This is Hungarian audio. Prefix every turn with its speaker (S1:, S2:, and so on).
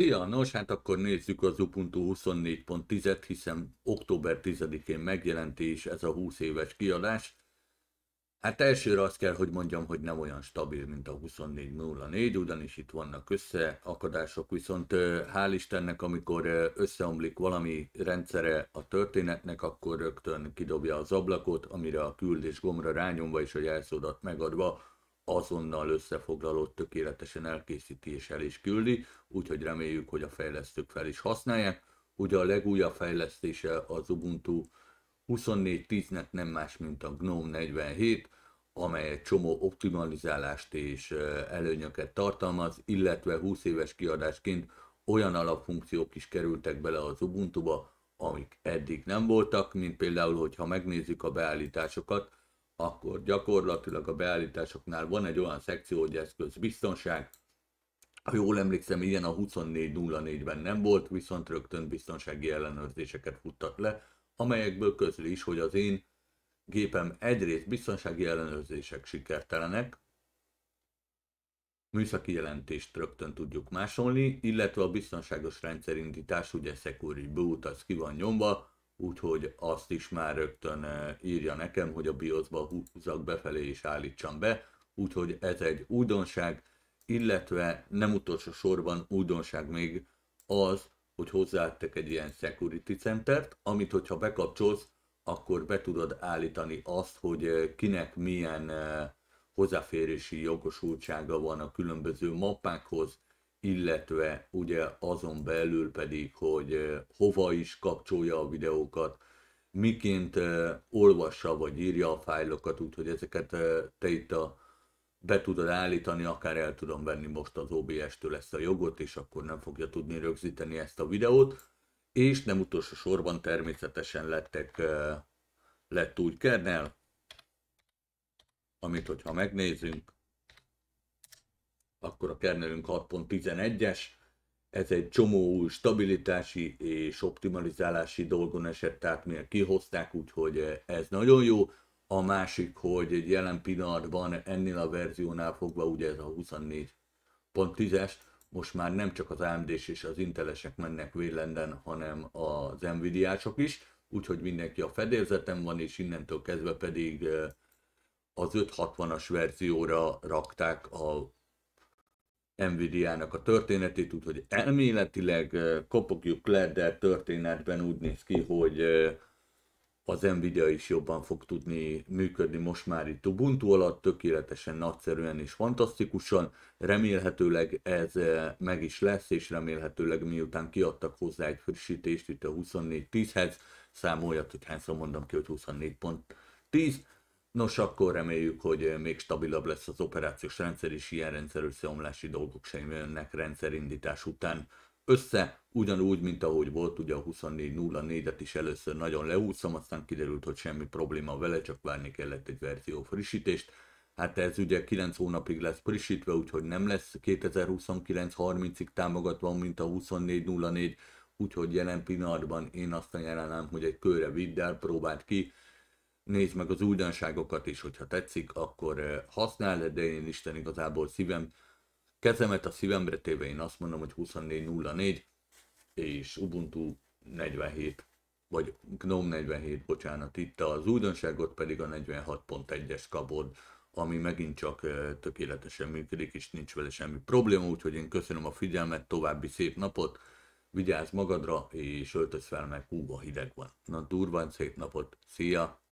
S1: Szia! Nos, hát akkor nézzük az Ubuntu 24.10-et, hiszen október 10-én megjelent is ez a 20 éves kiadás. Hát elsőre azt kell, hogy mondjam, hogy nem olyan stabil, mint a 24.04, ugyanis itt vannak összeakadások, viszont hál' Istennek, amikor összeomlik valami rendszere a történetnek, akkor rögtön kidobja az ablakot, amire a küldés gombra rányomva és a jelszódat megadva azonnal összefoglalót tökéletesen elkészíti és el is küldi, úgyhogy reméljük, hogy a fejlesztők fel is használják. Ugye a legújabb fejlesztése az Ubuntu 24.10-nek nem más, mint a GNOME 47, amely egy csomó optimalizálást és előnyöket tartalmaz, illetve 20 éves kiadásként olyan alapfunkciók is kerültek bele az Ubuntu-ba, amik eddig nem voltak, mint például, hogyha megnézzük a beállításokat, akkor gyakorlatilag a beállításoknál van egy olyan szekció, hogy eszköz biztonság, ha jól emlékszem, ilyen a 2404-ben nem volt, viszont rögtön biztonsági ellenőrzéseket futtat le, amelyekből közül is, hogy az én gépem egyrészt biztonsági ellenőrzések sikertelenek, műszaki jelentést rögtön tudjuk másolni, illetve a biztonságos rendszerindítás, ugye Security Boot, az ki van nyomva, úgyhogy azt is már rögtön eh, írja nekem, hogy a BIOS-ba húzzak befelé és állítsam be, úgyhogy ez egy újdonság, illetve nem utolsó sorban újdonság még az, hogy hozzáadtak egy ilyen security centert, amit hogyha bekapcsolsz, akkor be tudod állítani azt, hogy eh, kinek milyen eh, hozzáférési jogosultsága van a különböző mappákhoz, illetve ugye azon belül pedig, hogy eh, hova is kapcsolja a videókat, miként eh, olvassa vagy írja a fájlokat, úgyhogy ezeket eh, te itt a, be tudod állítani, akár el tudom venni most az OBS-től ezt a jogot, és akkor nem fogja tudni rögzíteni ezt a videót. És nem utolsó sorban természetesen lettek, lett úgy kernel, amit hogyha megnézünk, akkor a kernelünk 6.11-es, ez egy csomó új stabilitási és optimalizálási dolgon esett, tehát miért kihozták, úgyhogy eh, ez nagyon jó. A másik, hogy egy jelen pillanatban ennél a verziónál fogva, ugye ez a 24.10-es, most már nem csak az amd és az Intelesek mennek vélenden, hanem az nvidia is, úgyhogy mindenki a fedélzetem van, és innentől kezdve pedig eh, az 560-as verzióra rakták a Nvidia-nak a történetét, úgyhogy elméletileg kopogjuk le, de történetben úgy néz ki, hogy az Nvidia is jobban fog tudni működni most már itt Ubuntu alatt, tökéletesen, nagyszerűen és fantasztikusan. Remélhetőleg ez meg is lesz, és remélhetőleg miután kiadtak hozzá egy frissítést itt a 24.10-hez, számoljat, hogy hányszor mondom ki, hogy 24.10, Nos, akkor reméljük, hogy még stabilabb lesz az operációs rendszer, és ilyen rendszer összeomlási dolgok sem jönnek rendszerindítás után össze, ugyanúgy, mint ahogy volt ugye a 24.04-et is először nagyon leúszom, aztán kiderült, hogy semmi probléma vele, csak várni kellett egy verzió frissítést. Hát ez ugye 9 hónapig lesz frissítve, úgyhogy nem lesz 2029-30-ig támogatva, mint a 24.04, úgyhogy jelen pillanatban én azt ajánlanám, hogy egy körre vidd el, próbáld ki, nézd meg az újdonságokat is, hogyha tetszik, akkor eh, használd, de én Isten igazából szívem, kezemet a szívemre téve én azt mondom, hogy 24.04 és Ubuntu 47 vagy GNOME 47, bocsánat, itt az újdonságot pedig a 46.1-es kabod, ami megint csak eh, tökéletesen működik, és nincs vele semmi probléma, úgyhogy én köszönöm a figyelmet, további szép napot, vigyázz magadra, és öltöz fel, mert húga hideg van. Na durván szép napot, szia!